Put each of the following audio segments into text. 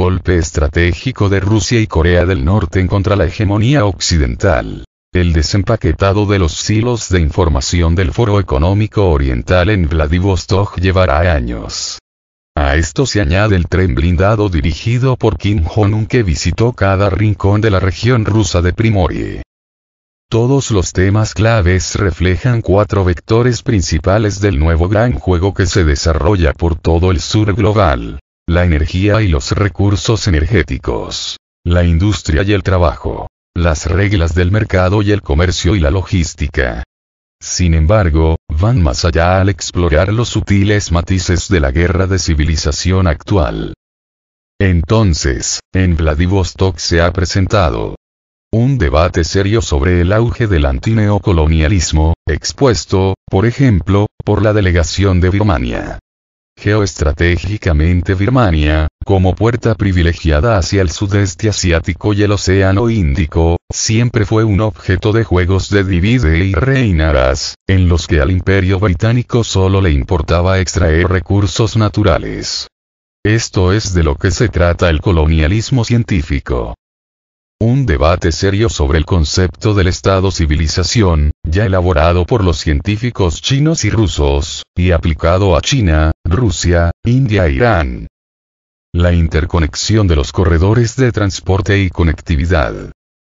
golpe estratégico de Rusia y Corea del Norte en contra la hegemonía occidental. El desempaquetado de los silos de información del Foro Económico Oriental en Vladivostok llevará años. A esto se añade el tren blindado dirigido por Kim Jong-un que visitó cada rincón de la región rusa de Primorie. Todos los temas claves reflejan cuatro vectores principales del nuevo gran juego que se desarrolla por todo el sur global la energía y los recursos energéticos, la industria y el trabajo, las reglas del mercado y el comercio y la logística. Sin embargo, van más allá al explorar los sutiles matices de la guerra de civilización actual. Entonces, en Vladivostok se ha presentado un debate serio sobre el auge del antineocolonialismo, expuesto, por ejemplo, por la delegación de Birmania. Geoestratégicamente Birmania, como puerta privilegiada hacia el sudeste asiático y el Océano Índico, siempre fue un objeto de juegos de divide y reinarás, en los que al imperio británico solo le importaba extraer recursos naturales. Esto es de lo que se trata el colonialismo científico un debate serio sobre el concepto del Estado-civilización, ya elaborado por los científicos chinos y rusos, y aplicado a China, Rusia, India e Irán. La interconexión de los corredores de transporte y conectividad.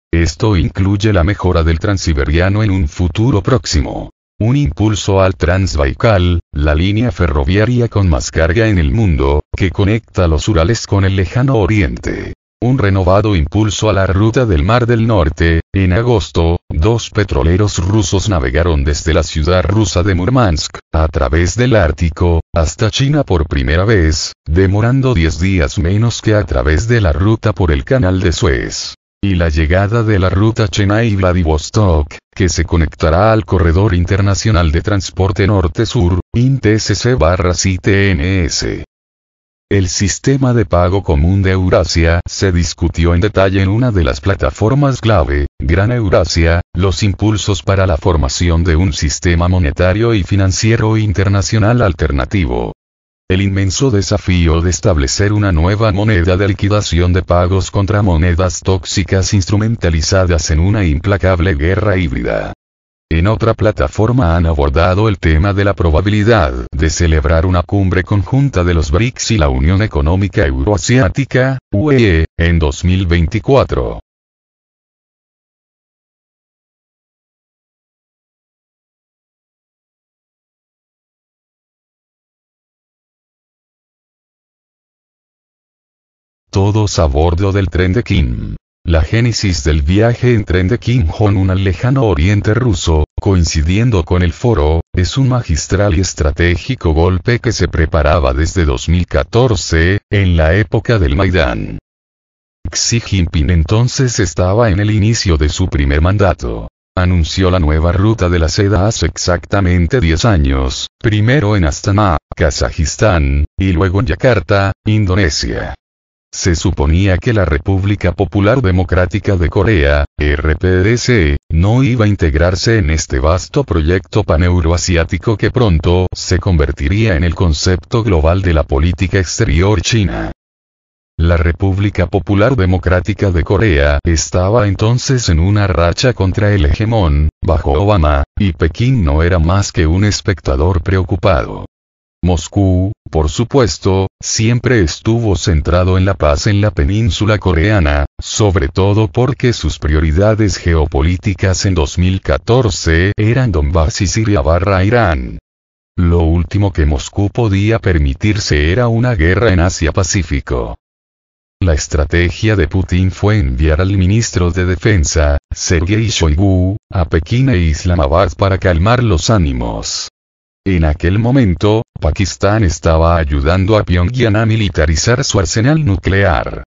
Esto incluye la mejora del transiberiano en un futuro próximo. Un impulso al Transbaikal, la línea ferroviaria con más carga en el mundo, que conecta los Urales con el lejano oriente un renovado impulso a la ruta del Mar del Norte. En agosto, dos petroleros rusos navegaron desde la ciudad rusa de Murmansk, a través del Ártico, hasta China por primera vez, demorando 10 días menos que a través de la ruta por el Canal de Suez y la llegada de la ruta Chennai-Vladivostok, que se conectará al Corredor Internacional de Transporte Norte-Sur, intsc tns el sistema de pago común de Eurasia se discutió en detalle en una de las plataformas clave, Gran Eurasia, los impulsos para la formación de un sistema monetario y financiero internacional alternativo. El inmenso desafío de establecer una nueva moneda de liquidación de pagos contra monedas tóxicas instrumentalizadas en una implacable guerra híbrida. En otra plataforma han abordado el tema de la probabilidad de celebrar una cumbre conjunta de los BRICS y la Unión Económica Euroasiática, UE, e, en 2024. Todos a bordo del tren de Kim. La génesis del viaje en tren de Kim Jong-un al lejano oriente ruso, coincidiendo con el foro, es un magistral y estratégico golpe que se preparaba desde 2014, en la época del Maidán. Xi Jinping entonces estaba en el inicio de su primer mandato. Anunció la nueva ruta de la seda hace exactamente 10 años, primero en Astana, Kazajistán, y luego en Yakarta, Indonesia. Se suponía que la República Popular Democrática de Corea, RPDC, no iba a integrarse en este vasto proyecto paneuroasiático que pronto se convertiría en el concepto global de la política exterior china. La República Popular Democrática de Corea estaba entonces en una racha contra el hegemón, bajo Obama, y Pekín no era más que un espectador preocupado. Moscú, por supuesto, siempre estuvo centrado en la paz en la península coreana, sobre todo porque sus prioridades geopolíticas en 2014 eran Donbass y Siria barra Irán. Lo último que Moscú podía permitirse era una guerra en Asia-Pacífico. La estrategia de Putin fue enviar al ministro de Defensa, Sergei Shoigu, a Pekín e Islamabad para calmar los ánimos. En aquel momento, Pakistán estaba ayudando a Pyongyang a militarizar su arsenal nuclear.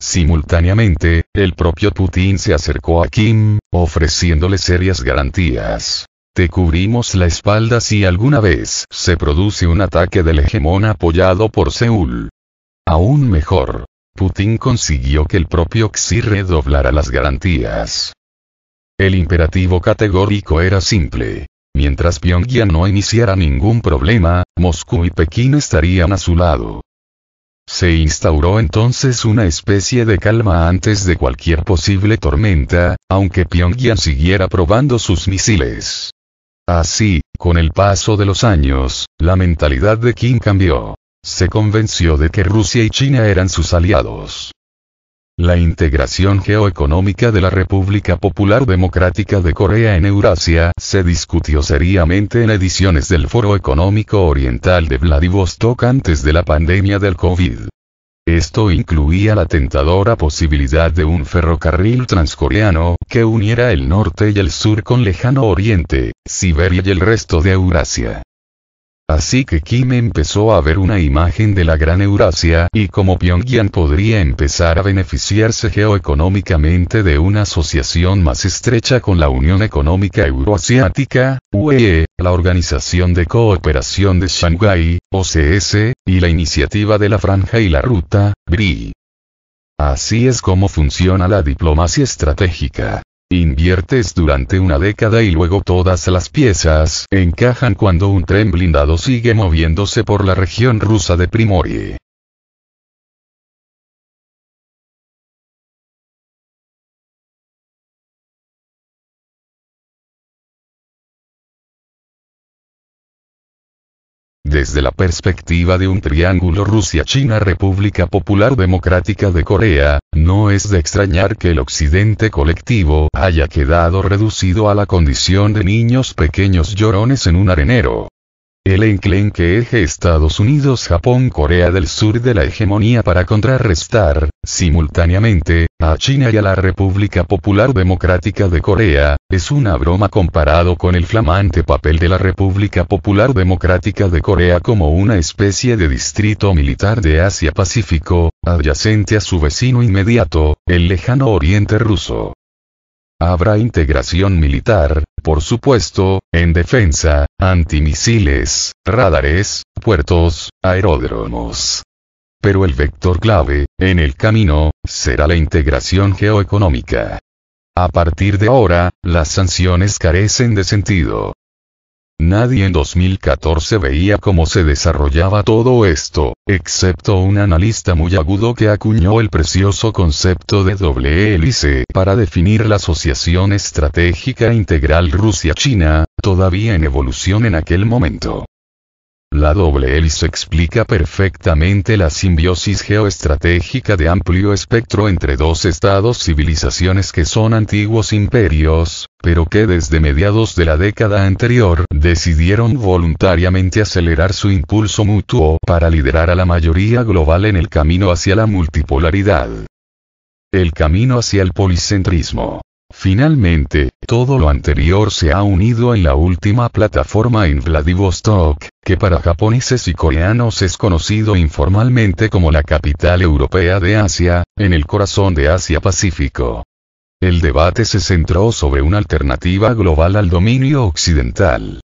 Simultáneamente, el propio Putin se acercó a Kim, ofreciéndole serias garantías. Te cubrimos la espalda si alguna vez se produce un ataque del hegemón apoyado por Seúl. Aún mejor, Putin consiguió que el propio Xi redoblara las garantías. El imperativo categórico era simple. Mientras Pyongyang no iniciara ningún problema, Moscú y Pekín estarían a su lado. Se instauró entonces una especie de calma antes de cualquier posible tormenta, aunque Pyongyang siguiera probando sus misiles. Así, con el paso de los años, la mentalidad de Kim cambió. Se convenció de que Rusia y China eran sus aliados. La integración geoeconómica de la República Popular Democrática de Corea en Eurasia se discutió seriamente en ediciones del Foro Económico Oriental de Vladivostok antes de la pandemia del COVID. Esto incluía la tentadora posibilidad de un ferrocarril transcoreano, que uniera el norte y el sur con lejano oriente, Siberia y el resto de Eurasia. Así que Kim empezó a ver una imagen de la Gran Eurasia y cómo Pyongyang podría empezar a beneficiarse geoeconómicamente de una asociación más estrecha con la Unión Económica Euroasiática, UE, la Organización de Cooperación de Shanghái, OCS, y la Iniciativa de la Franja y la Ruta, BRI. Así es como funciona la diplomacia estratégica. Inviertes durante una década y luego todas las piezas encajan cuando un tren blindado sigue moviéndose por la región rusa de Primorie. desde la perspectiva de un triángulo Rusia-China-República Popular Democrática de Corea, no es de extrañar que el occidente colectivo haya quedado reducido a la condición de niños pequeños llorones en un arenero. El enclenque eje Estados Unidos-Japón-Corea del Sur de la hegemonía para contrarrestar, simultáneamente, a China y a la República Popular Democrática de Corea, es una broma comparado con el flamante papel de la República Popular Democrática de Corea como una especie de distrito militar de Asia-Pacífico, adyacente a su vecino inmediato, el lejano Oriente ruso. Habrá integración militar, por supuesto, en defensa, antimisiles, radares, puertos, aeródromos. Pero el vector clave, en el camino, será la integración geoeconómica. A partir de ahora, las sanciones carecen de sentido. Nadie en 2014 veía cómo se desarrollaba todo esto, excepto un analista muy agudo que acuñó el precioso concepto de doble hélice para definir la asociación estratégica integral Rusia-China, todavía en evolución en aquel momento. La doble hélice explica perfectamente la simbiosis geoestratégica de amplio espectro entre dos estados civilizaciones que son antiguos imperios, pero que desde mediados de la década anterior decidieron voluntariamente acelerar su impulso mutuo para liderar a la mayoría global en el camino hacia la multipolaridad. El camino hacia el policentrismo. Finalmente, todo lo anterior se ha unido en la última plataforma en Vladivostok, que para japoneses y coreanos es conocido informalmente como la capital europea de Asia, en el corazón de Asia-Pacífico. El debate se centró sobre una alternativa global al dominio occidental.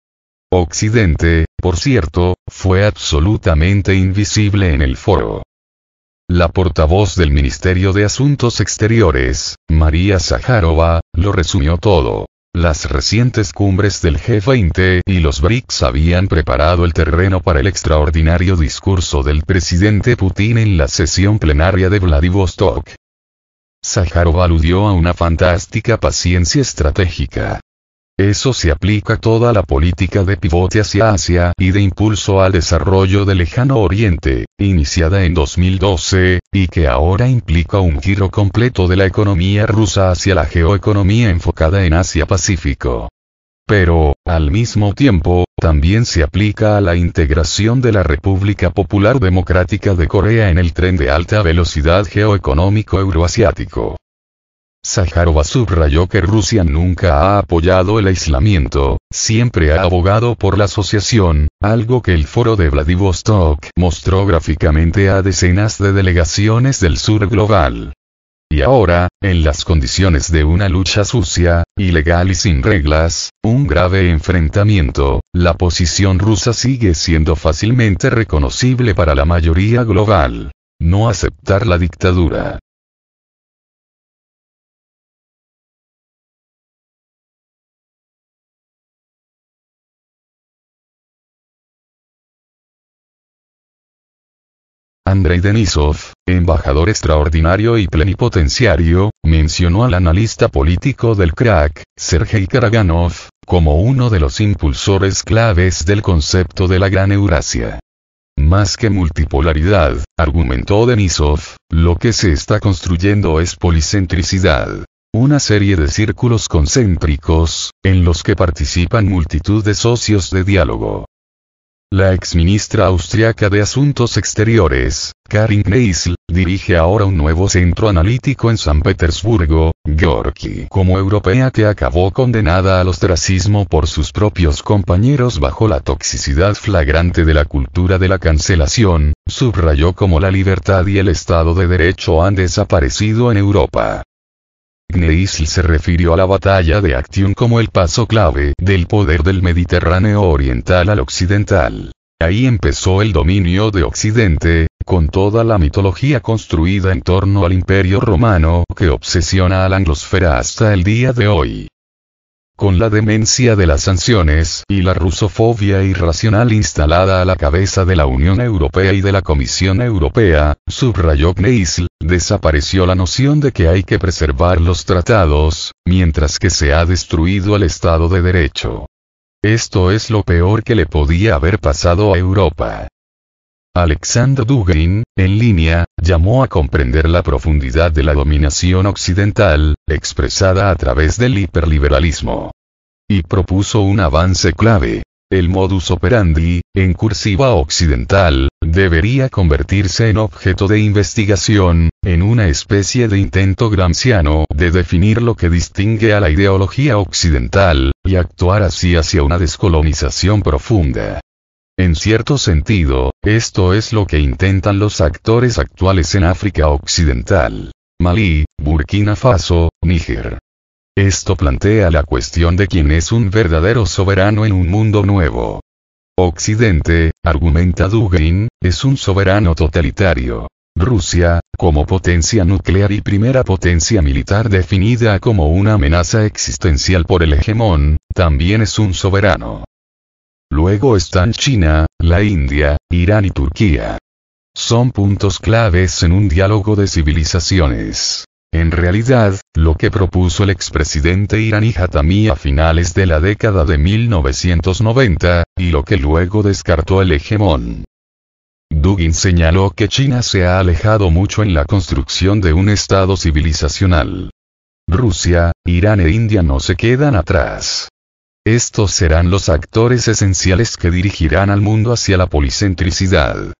Occidente, por cierto, fue absolutamente invisible en el foro. La portavoz del Ministerio de Asuntos Exteriores, María Zaharova, lo resumió todo. Las recientes cumbres del G20 y los BRICS habían preparado el terreno para el extraordinario discurso del presidente Putin en la sesión plenaria de Vladivostok. Zaharova aludió a una fantástica paciencia estratégica. Eso se aplica a toda la política de pivote hacia Asia y de impulso al desarrollo del Lejano Oriente, iniciada en 2012, y que ahora implica un giro completo de la economía rusa hacia la geoeconomía enfocada en Asia-Pacífico. Pero, al mismo tiempo, también se aplica a la integración de la República Popular Democrática de Corea en el tren de alta velocidad geoeconómico euroasiático. Sajarova subrayó que Rusia nunca ha apoyado el aislamiento, siempre ha abogado por la asociación, algo que el foro de Vladivostok mostró gráficamente a decenas de delegaciones del sur global. Y ahora, en las condiciones de una lucha sucia, ilegal y sin reglas, un grave enfrentamiento, la posición rusa sigue siendo fácilmente reconocible para la mayoría global. No aceptar la dictadura. Andrei Denisov, embajador extraordinario y plenipotenciario, mencionó al analista político del crack, Sergei Karaganov, como uno de los impulsores claves del concepto de la Gran Eurasia. Más que multipolaridad, argumentó Denisov, lo que se está construyendo es policentricidad. Una serie de círculos concéntricos, en los que participan multitud de socios de diálogo. La exministra austriaca de Asuntos Exteriores, Karin Neisl, dirige ahora un nuevo centro analítico en San Petersburgo, Gorky. Como europea que acabó condenada al ostracismo por sus propios compañeros bajo la toxicidad flagrante de la cultura de la cancelación, subrayó cómo la libertad y el Estado de Derecho han desaparecido en Europa. Gneisl se refirió a la batalla de Actium como el paso clave del poder del Mediterráneo oriental al occidental. Ahí empezó el dominio de Occidente, con toda la mitología construida en torno al Imperio Romano que obsesiona a la anglosfera hasta el día de hoy. Con la demencia de las sanciones y la rusofobia irracional instalada a la cabeza de la Unión Europea y de la Comisión Europea, subrayó Kneisl, desapareció la noción de que hay que preservar los tratados, mientras que se ha destruido el Estado de Derecho. Esto es lo peor que le podía haber pasado a Europa. Alexander Dugin, en línea, llamó a comprender la profundidad de la dominación occidental, expresada a través del hiperliberalismo. Y propuso un avance clave. El modus operandi, en cursiva occidental, debería convertirse en objeto de investigación, en una especie de intento gramsciano de definir lo que distingue a la ideología occidental, y actuar así hacia una descolonización profunda. En cierto sentido, esto es lo que intentan los actores actuales en África Occidental. Malí, Burkina Faso, Níger. Esto plantea la cuestión de quién es un verdadero soberano en un mundo nuevo. Occidente, argumenta Dugin, es un soberano totalitario. Rusia, como potencia nuclear y primera potencia militar definida como una amenaza existencial por el hegemón, también es un soberano. Luego están China, la India, Irán y Turquía. Son puntos claves en un diálogo de civilizaciones. En realidad, lo que propuso el expresidente iraní Hatami a finales de la década de 1990, y lo que luego descartó el hegemón. Dugin señaló que China se ha alejado mucho en la construcción de un Estado civilizacional. Rusia, Irán e India no se quedan atrás. Estos serán los actores esenciales que dirigirán al mundo hacia la policentricidad.